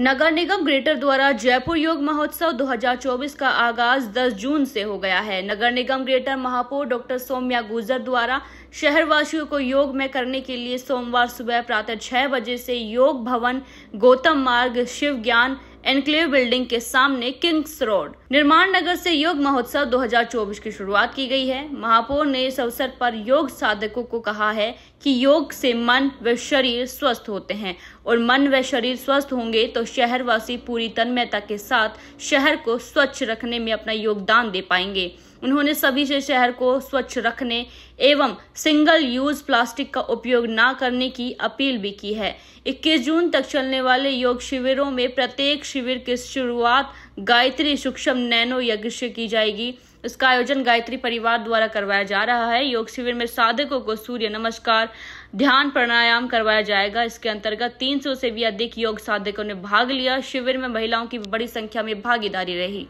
नगर निगम ग्रेटर द्वारा जयपुर योग महोत्सव 2024 का आगाज 10 जून से हो गया है नगर निगम ग्रेटर महापौर डॉक्टर सौम्या गुजर द्वारा शहरवासियों को योग में करने के लिए सोमवार सुबह प्रातः छह बजे से योग भवन गौतम मार्ग शिव ज्ञान एनक्लेव बिल्डिंग के सामने किंग्स रोड निर्माण नगर से योग महोत्सव 2024 की शुरुआत की गई है महापौर ने इस अवसर पर योग साधकों को कहा है कि योग से मन व शरीर स्वस्थ होते हैं और मन व शरीर स्वस्थ होंगे तो शहरवासी पूरी तन्मयता के साथ शहर को स्वच्छ रखने में अपना योगदान दे पाएंगे उन्होंने सभी से शहर को स्वच्छ रखने एवं सिंगल यूज प्लास्टिक का उपयोग न करने की अपील भी की है 21 जून तक चलने वाले योग शिविरों में प्रत्येक शिविर की शुरुआत गायत्री सूक्ष्म नैनो यज्ञ की जाएगी इसका आयोजन गायत्री परिवार द्वारा करवाया जा रहा है योग शिविर में साधकों को सूर्य नमस्कार ध्यान प्राणायाम करवाया जाएगा इसके अंतर्गत 300 से भी अधिक योग साधकों ने भाग लिया शिविर में महिलाओं की बड़ी संख्या में भागीदारी रही